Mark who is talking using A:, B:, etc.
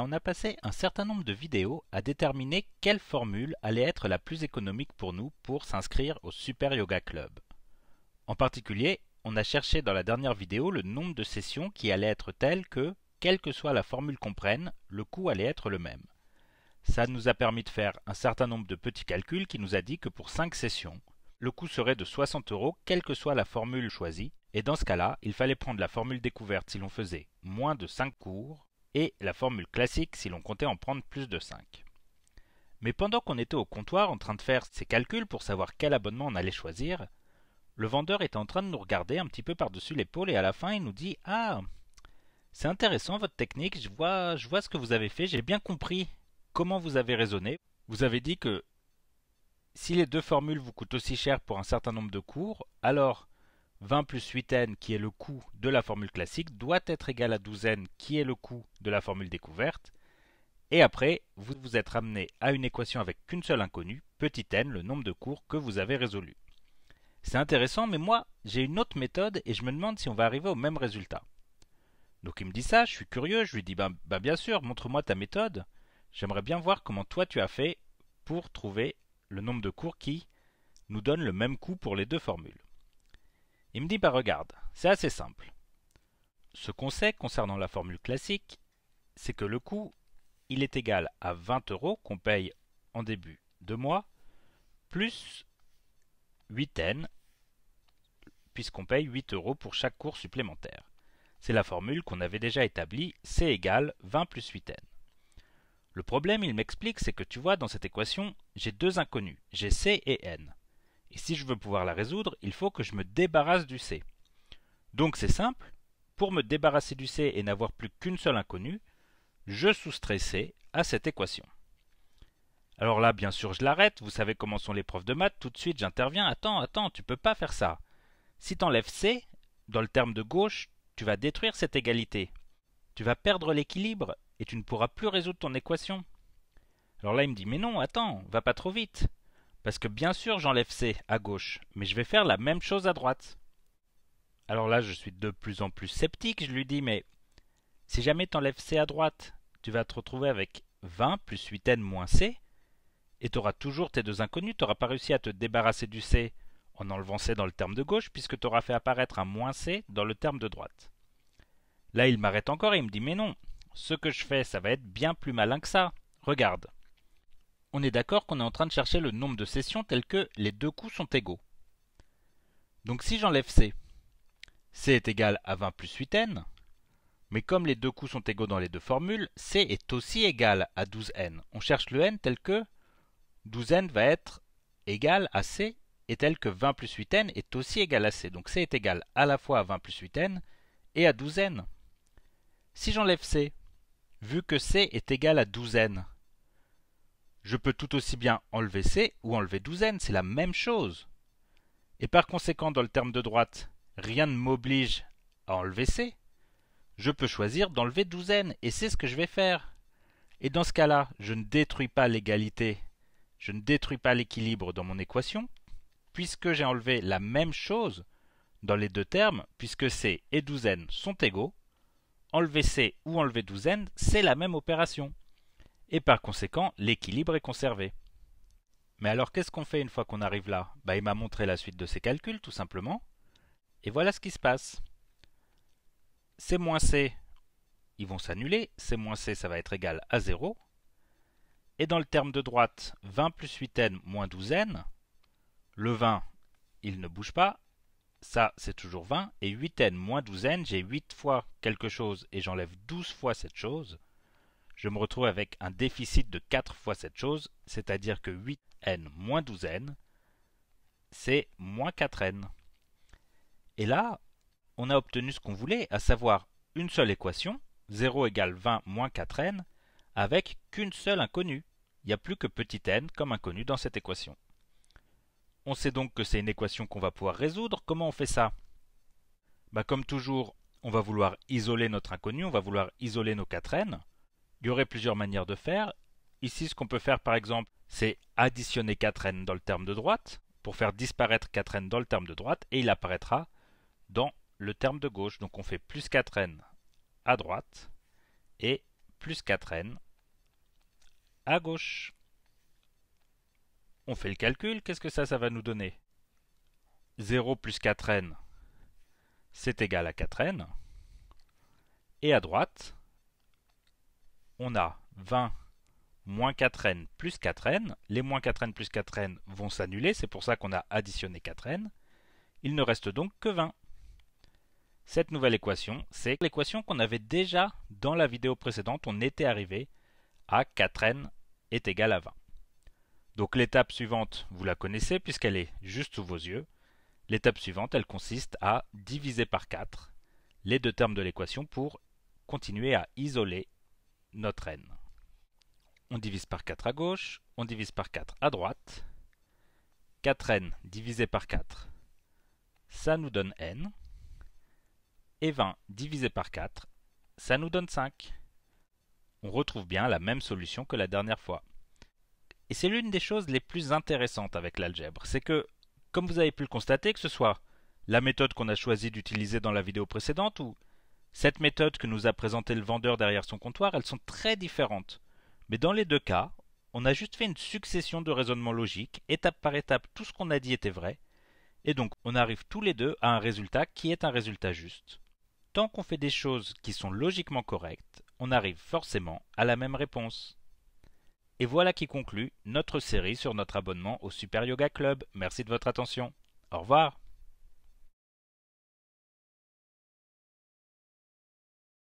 A: on a passé un certain nombre de vidéos à déterminer quelle formule allait être la plus économique pour nous pour s'inscrire au Super Yoga Club. En particulier, on a cherché dans la dernière vidéo le nombre de sessions qui allait être tel que, quelle que soit la formule qu'on prenne, le coût allait être le même. Ça nous a permis de faire un certain nombre de petits calculs qui nous a dit que pour 5 sessions, le coût serait de 60 euros quelle que soit la formule choisie, et dans ce cas-là, il fallait prendre la formule découverte si l'on faisait moins de 5 cours, et la formule classique si l'on comptait en prendre plus de 5. Mais pendant qu'on était au comptoir en train de faire ses calculs pour savoir quel abonnement on allait choisir, le vendeur était en train de nous regarder un petit peu par-dessus l'épaule et à la fin il nous dit Ah, c'est intéressant votre technique, je vois, je vois ce que vous avez fait, j'ai bien compris comment vous avez raisonné. Vous avez dit que si les deux formules vous coûtent aussi cher pour un certain nombre de cours, alors 20 plus 8n qui est le coût de la formule classique doit être égal à 12n qui est le coût de la formule découverte. Et après, vous vous êtes ramené à une équation avec qu'une seule inconnue, petit n, le nombre de cours que vous avez résolu. C'est intéressant, mais moi, j'ai une autre méthode et je me demande si on va arriver au même résultat. Donc il me dit ça, je suis curieux, je lui dis ben, ben, bien sûr, montre-moi ta méthode. J'aimerais bien voir comment toi tu as fait pour trouver le nombre de cours qui nous donne le même coût pour les deux formules. Il me dit bah regarde, c'est assez simple. Ce qu'on sait concernant la formule classique, c'est que le coût, il est égal à 20 euros qu'on paye en début de mois, plus 8N, puisqu'on paye 8 euros pour chaque cours supplémentaire. C'est la formule qu'on avait déjà établie, C égale 20 plus 8N. Le problème, il m'explique, c'est que tu vois, dans cette équation, j'ai deux inconnus, j'ai C et N. Et si je veux pouvoir la résoudre, il faut que je me débarrasse du C. Donc c'est simple, pour me débarrasser du C et n'avoir plus qu'une seule inconnue, je soustrais C à cette équation. Alors là, bien sûr, je l'arrête, vous savez comment sont les profs de maths, tout de suite j'interviens, attends, attends, tu peux pas faire ça. Si t'enlèves C, dans le terme de gauche, tu vas détruire cette égalité. Tu vas perdre l'équilibre et tu ne pourras plus résoudre ton équation. Alors là, il me dit, mais non, attends, va pas trop vite. Parce que bien sûr j'enlève C à gauche, mais je vais faire la même chose à droite. Alors là je suis de plus en plus sceptique, je lui dis mais si jamais enlèves C à droite, tu vas te retrouver avec 20 plus 8n moins C, et tu auras toujours tes deux inconnus, tu n'auras pas réussi à te débarrasser du C en enlevant C dans le terme de gauche, puisque tu auras fait apparaître un moins C dans le terme de droite. Là, il m'arrête encore et il me dit Mais non, ce que je fais, ça va être bien plus malin que ça. Regarde, on est d'accord qu'on est en train de chercher le nombre de sessions tel que les deux coups sont égaux. Donc si j'enlève C, C est égal à 20 plus 8N, mais comme les deux coups sont égaux dans les deux formules, C est aussi égal à 12N. On cherche le N tel que 12N va être égal à C et tel que 20 plus 8n est aussi égal à c. Donc c est égal à la fois à 20 plus 8n et à 12n. Si j'enlève c, vu que c est égal à 12n, je peux tout aussi bien enlever C ou enlever douzaine, c'est la même chose. Et par conséquent, dans le terme de droite, rien ne m'oblige à enlever C. Je peux choisir d'enlever douzaine, et c'est ce que je vais faire. Et dans ce cas-là, je ne détruis pas l'égalité, je ne détruis pas l'équilibre dans mon équation, puisque j'ai enlevé la même chose dans les deux termes, puisque C et douzaine sont égaux, enlever C ou enlever douzaine, c'est la même opération et par conséquent l'équilibre est conservé. Mais alors qu'est-ce qu'on fait une fois qu'on arrive là Bah il m'a montré la suite de ses calculs tout simplement, et voilà ce qui se passe. C moins C, ils vont s'annuler, C moins C ça va être égal à 0, et dans le terme de droite, 20 plus 8n moins 12n, le 20, il ne bouge pas, ça c'est toujours 20, et 8n moins 12n, j'ai 8 fois quelque chose et j'enlève 12 fois cette chose, je me retrouve avec un déficit de 4 fois cette chose, c'est-à-dire que 8n moins 12n, c'est moins 4n. Et là, on a obtenu ce qu'on voulait, à savoir une seule équation, 0 égale 20 moins 4n, avec qu'une seule inconnue. Il n'y a plus que petit n comme inconnue dans cette équation. On sait donc que c'est une équation qu'on va pouvoir résoudre. Comment on fait ça bah, Comme toujours, on va vouloir isoler notre inconnue, on va vouloir isoler nos 4n. Il y aurait plusieurs manières de faire. Ici, ce qu'on peut faire par exemple, c'est additionner 4n dans le terme de droite pour faire disparaître 4n dans le terme de droite et il apparaîtra dans le terme de gauche. Donc on fait plus 4n à droite et plus 4n à gauche. On fait le calcul, qu'est-ce que ça, ça va nous donner 0 plus 4n, c'est égal à 4n. Et à droite, on a 20 moins 4n plus 4n. Les moins 4n plus 4n vont s'annuler, c'est pour ça qu'on a additionné 4n. Il ne reste donc que 20. Cette nouvelle équation, c'est l'équation qu'on avait déjà dans la vidéo précédente. On était arrivé à 4n est égal à 20. Donc l'étape suivante, vous la connaissez puisqu'elle est juste sous vos yeux. L'étape suivante, elle consiste à diviser par 4 les deux termes de l'équation pour continuer à isoler notre n. On divise par 4 à gauche, on divise par 4 à droite. 4n divisé par 4, ça nous donne n. Et 20 divisé par 4, ça nous donne 5. On retrouve bien la même solution que la dernière fois. Et c'est l'une des choses les plus intéressantes avec l'algèbre, c'est que, comme vous avez pu le constater, que ce soit la méthode qu'on a choisi d'utiliser dans la vidéo précédente ou cette méthode que nous a présentée le vendeur derrière son comptoir, elles sont très différentes. Mais dans les deux cas, on a juste fait une succession de raisonnements logiques, étape par étape, tout ce qu'on a dit était vrai, et donc on arrive tous les deux à un résultat qui est un résultat juste. Tant qu'on fait des choses qui sont logiquement correctes, on arrive forcément à la même réponse. Et voilà qui conclut notre série sur notre abonnement au Super Yoga Club. Merci de votre attention. Au revoir.